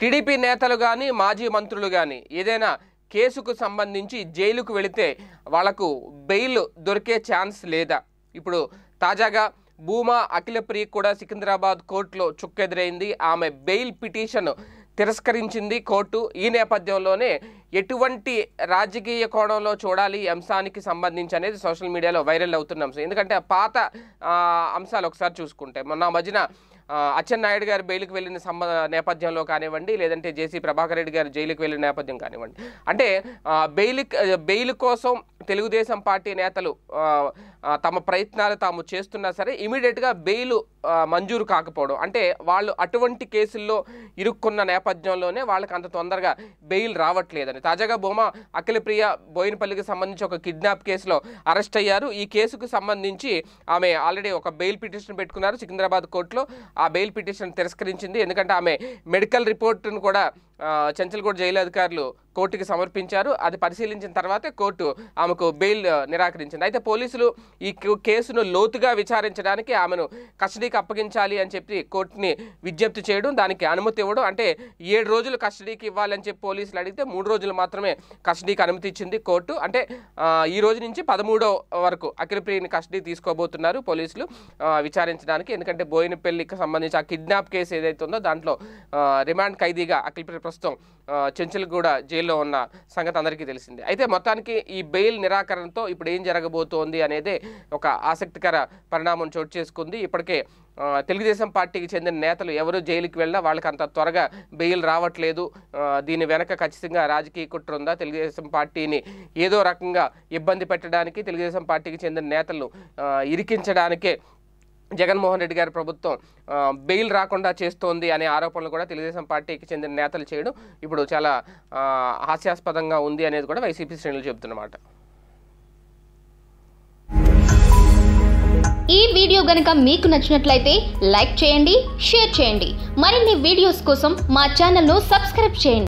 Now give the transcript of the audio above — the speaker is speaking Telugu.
టీడీపీ నేతలు కానీ మాజీ మంత్రులు కానీ ఏదైనా కేసుకు సంబంధించి జైలుకు వెళితే వాళ్లకు బెయిల్ దొరికే ఛాన్స్ లేదా ఇప్పుడు తాజాగా భూమా అఖిలప్రియ కూడా సికింద్రాబాద్ కోర్టులో చుక్కెదురైంది ఆమె బెయిల్ పిటిషన్ తిరస్కరించింది కోర్టు ఈ నేపథ్యంలోనే ఎటువంటి రాజకీయ కోణంలో చూడాలి ఈ అంశానికి సంబంధించి అనేది సోషల్ మీడియాలో వైరల్ అవుతున్న అంశం ఎందుకంటే పాత అంశాలు ఒకసారి చూసుకుంటే మొన్న మధ్యన అచ్చెన్నాయుడు గారు బెయిల్కి వెళ్ళిన సంబ నేపథ్యంలో కానివ్వండి లేదంటే జేసీ ప్రభాకర్ రెడ్డి గారు జైలుకి వెళ్ళిన నేపథ్యం కానివ్వండి అంటే బెయిల్ బెయిల్ కోసం తెలుగుదేశం పార్టీ నేతలు తమ ప్రయత్నాలు తాము చేస్తున్నా సరే ఇమీడియట్గా బెయిల్ మంజూరు కాకపోవడం అంటే వాళ్ళు అటువంటి కేసుల్లో ఇరుక్కున్న నేపథ్యంలోనే వాళ్ళకి అంత తొందరగా బెయిల్ రావట్లేదని తాజాగా భూమా అఖిలప్రియ బోయినపల్లికి సంబంధించి ఒక కిడ్నాప్ కేసులో అరెస్ట్ అయ్యారు ఈ కేసుకు సంబంధించి ఆమె ఆల్రెడీ ఒక బెయిల్ పిటిషన్ పెట్టుకున్నారు సికింద్రాబాద్ కోర్టులో ఆ బెయిల్ పిటిషన్ తిరస్కరించింది ఎందుకంటే ఆమె మెడికల్ రిపోర్టును కూడా చెంచల్గూడ జైలు అధికారులు కోర్టుకి సమర్పించారు అది పరిశీలించిన తర్వాతే కోర్టు ఆమెకు బెయిల్ నిరాకరించింది అయితే పోలీసులు ఈ కేసును లోతుగా విచారించడానికి ఆమెను కస్టడీకి అప్పగించాలి అని చెప్పి కోర్టుని విజ్ఞప్తి చేయడం దానికి అనుమతి ఇవ్వడం అంటే ఏడు రోజులు కస్టడీకి ఇవ్వాలని చెప్పి పోలీసులు అడిగితే మూడు రోజులు మాత్రమే కస్టడీకి అనుమతి ఇచ్చింది కోర్టు అంటే ఈ రోజు నుంచి పదమూడో వరకు అఖిలప్రియని కస్టడీ తీసుకోబోతున్నారు పోలీసులు విచారించడానికి ఎందుకంటే బోయినపల్లికి సంబంధించి ఆ కిడ్నాప్ కేసు ఏదైతే ఉందో దాంట్లో రిమాండ్ ఖైదీగా అఖిలప్రియ ప్రస్తుతం చెంచల్గూడ జైల్లో ఉన్న సంగతి అందరికీ తెలిసింది అయితే మొత్తానికి ఈ బెయిల్ నిరాకరణతో ఇప్పుడు ఏం జరగబోతోంది అనేది ఒక ఆసక్తికర పరిణామం చోటు చేసుకుంది ఇప్పటికే తెలుగుదేశం పార్టీకి చెందిన నేతలు ఎవరు జైలుకి వెళ్ళినా వాళ్ళకి అంత త్వరగా బెయిల్ రావట్లేదు దీని వెనక ఖచ్చితంగా రాజకీయ కుట్ర ఉందా తెలుగుదేశం పార్టీని ఏదో రకంగా ఇబ్బంది పెట్టడానికి తెలుగుదేశం పార్టీకి చెందిన నేతలను ఇరికించడానికే జగన్మోహన్ రెడ్డి గారి ప్రభుత్వం బెయిల్ రాకుండా చేస్తోంది అనే ఆరోపణలు కూడా తెలుగుదేశం పార్టీకి చెందిన నేతలు చేయడం ఇప్పుడు చాలా హాస్యాస్పదంగా ఉంది అనేది కూడా వైసీపీ శ్రేణులు చెబుతున్నమాట ఈ వీడియో గనుక మీకు నచ్చినట్లయితే లైక్ చేయండి షేర్ చేయండి మరిన్ని వీడియోస్ కోసం మా ఛానల్ను సబ్స్క్రైబ్ చేయండి